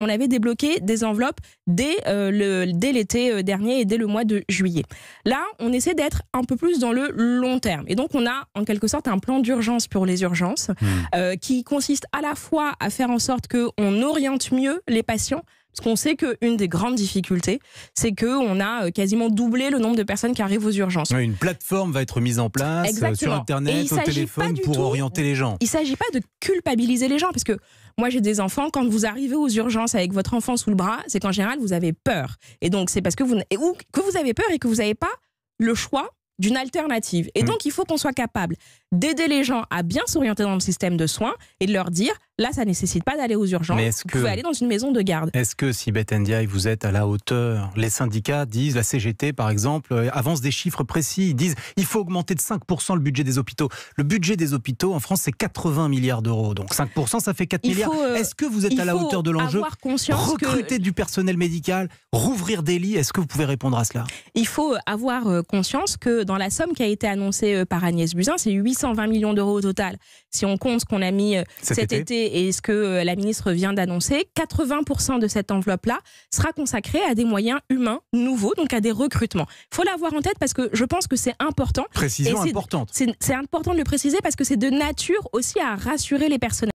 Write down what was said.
on avait débloqué des enveloppes dès euh, l'été euh, dernier et dès le mois de juillet. Là, on essaie d'être un peu plus dans le long terme. Et donc, on a en quelque sorte un plan d'urgence pour les urgences hmm. euh, qui consiste à la fois à faire en sorte qu'on oriente mieux les patients parce qu'on sait qu'une des grandes difficultés, c'est qu'on a euh, quasiment doublé le nombre de personnes qui arrivent aux urgences. une plateforme va être mise en place euh, sur Internet, au téléphone, pour orienter les gens. Il ne s'agit pas de culpabiliser les gens, parce que moi, j'ai des enfants. Quand vous arrivez aux urgences avec votre enfant sous le bras, c'est qu'en général, vous avez peur. Et donc, c'est parce que vous, ou que vous avez peur et que vous n'avez pas le choix d'une alternative. Et mm. donc, il faut qu'on soit capable d'aider les gens à bien s'orienter dans le système de soins et de leur dire Là, ça ne nécessite pas d'aller aux urgences. vous que, pouvez aller dans une maison de garde. Est-ce que si Ndiaye, vous êtes à la hauteur Les syndicats disent, la CGT par exemple, euh, avance des chiffres précis. Ils disent il faut augmenter de 5% le budget des hôpitaux. Le budget des hôpitaux en France, c'est 80 milliards d'euros. Donc 5%, ça fait 4 milliards. Euh, est-ce que vous êtes à la hauteur de l'enjeu Recruter que... du personnel médical, rouvrir des lits, est-ce que vous pouvez répondre à cela Il faut avoir euh, conscience que dans la somme qui a été annoncée par Agnès Buzyn, c'est 820 millions d'euros au total. Si on compte ce qu'on a mis cet, été et ce que euh, la ministre vient d'annoncer, 80% de cette enveloppe-là sera consacrée à des moyens humains nouveaux, donc à des recrutements. Il faut l'avoir en tête parce que je pense que c'est important. Précision importante. C'est important de le préciser parce que c'est de nature aussi à rassurer les personnels.